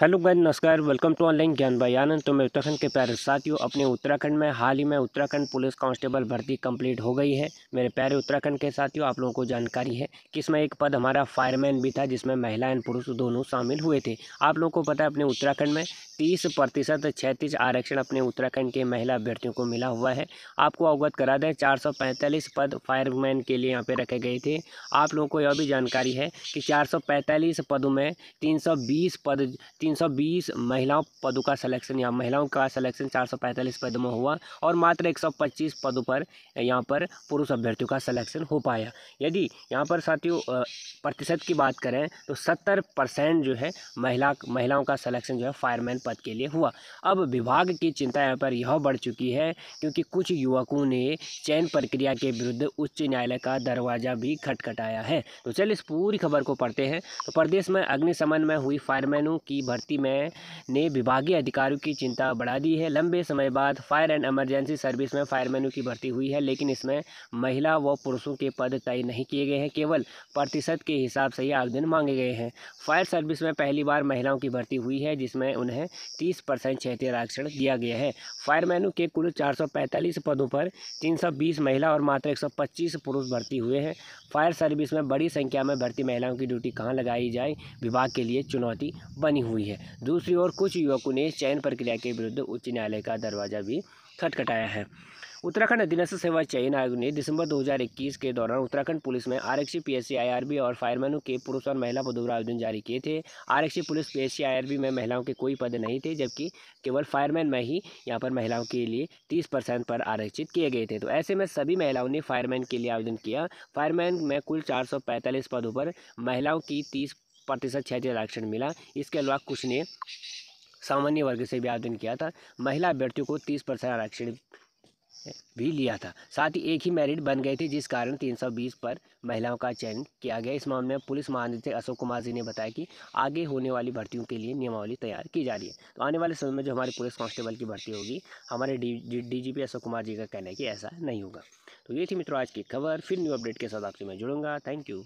hello भाई नमस्कार welcome to online ज्ञान भाई आनंद तो मैं उत्तराखंड के प्यारे साथियों अपने उत्तराखंड में हाल ही में उत्तराखंड पुलिस कांस्टेबल भर्ती कंप्लीट हो गई है मेरे प्यारे उत्तराखंड के साथियों आप लोगों को जानकारी है कि इसमें एक पद हमारा फायरमैन भी था जिसमें महिला एंड पुरुष दोनों शामिल हुए थे आप लोगों को पता है अपने उत्तराखंड में तीस प्रतिशत क्षैतिज आरक्षण अपने उत्तराखंड के महिला अभ्यर्थियों को मिला हुआ है आपको अवगत करा दें चार सौ पैंतालीस पद फायरमैन के लिए यहाँ पे रखे गए थे आप लोगों को यह भी जानकारी है कि चार सौ पैंतालीस पदों में तीन सौ बीस पद तीन सौ बीस महिलाओं पदों का सिलेक्शन या महिलाओं का सिलेक्शन पैंतालीस पदों में हुआ और मात्र पच्चीस पदों पर यहाँ पर पुरुष अभ्यर्थियों का सिलेक्शन हो पाया यदि यहाँ पर साथियों प्रतिशत की बात करें तो सत्तर जो है महिला महिलाओं का सलेक्शन जो है फायरमैन पद के लिए हुआ अब विभाग की चिंता यहाँ पर यह बढ़ चुकी है क्योंकि कुछ युवकों ने चयन प्रक्रिया के विरुद्ध उच्च न्यायालय का दरवाजा भी खटखटाया है तो चलिए इस पूरी खबर को पढ़ते हैं तो प्रदेश में अग्निशमन में हुई फायरमैनों की भर्ती में ने विभागीय अधिकारियों की चिंता बढ़ा दी है लंबे समय बाद फायर एंड एमरजेंसी सर्विस में फायरमैनों की भर्ती हुई है लेकिन इसमें महिला व पुरुषों के पद तय नहीं किए गए हैं केवल प्रतिशत के हिसाब से ही आवेदन मांगे गए हैं फायर सर्विस में पहली बार महिलाओं की भर्ती हुई है जिसमें उन्हें तीस परसेंट क्षेत्रीय आरक्षण दिया गया है फायरमैनों के कुल पैंतालीस पदों पर बीस महिला और मात्र पच्चीस पुरुष भर्ती हुए हैं फायर सर्विस में बड़ी संख्या में भर्ती महिलाओं की ड्यूटी कहाँ लगाई जाए विभाग के लिए चुनौती बनी हुई है दूसरी ओर कुछ युवकों ने चयन प्रक्रिया के विरुद्ध उच्च न्यायालय का दरवाज़ा भी खटखटाया है उत्तराखंड अधीनस्थ सेवा चयन आयोग ने दिसंबर 2021 के दौरान उत्तराखंड पुलिस में आरक्षी पीएससी आईआरबी और फायरमैनों के पुरुष और महिला पदों पर आवेदन जारी किए थे आरक्षी पुलिस पीएससी आईआरबी में महिलाओं के कोई पद नहीं थे जबकि केवल फायरमैन में ही यहाँ पर महिलाओं के लिए तीस परसेंट पर आरक्षित किए गए थे तो ऐसे में सभी महिलाओं ने फायरमैन के लिए आवेदन किया फायरमैन में कुल चार पदों पर महिलाओं की तीस प्रतिशत क्षेत्रीय आरक्षण मिला इसके अलावा कुछ ने सामान्य वर्ग से भी आवेदन किया था महिला अभ्यर्थियों को तीस परसेंट आरक्षण भी लिया था साथ ही एक ही मैरिट बन गए थे जिस कारण 320 पर महिलाओं का चयन किया गया इस मामले में पुलिस महानिदेशक अशोक कुमार जी ने बताया कि आगे होने वाली भर्तियों के लिए नियमावली तैयार की जा रही है तो आने वाले समय में जो हमारे पुलिस कांस्टेबल की भर्ती होगी हमारे डीजीपी अशोक कुमार जी का कहना है कि ऐसा नहीं होगा तो ये थी मित्रों आज की खबर फिर न्यू अपडेट के साथ आपसे मैं जुड़ूंगा थैंक यू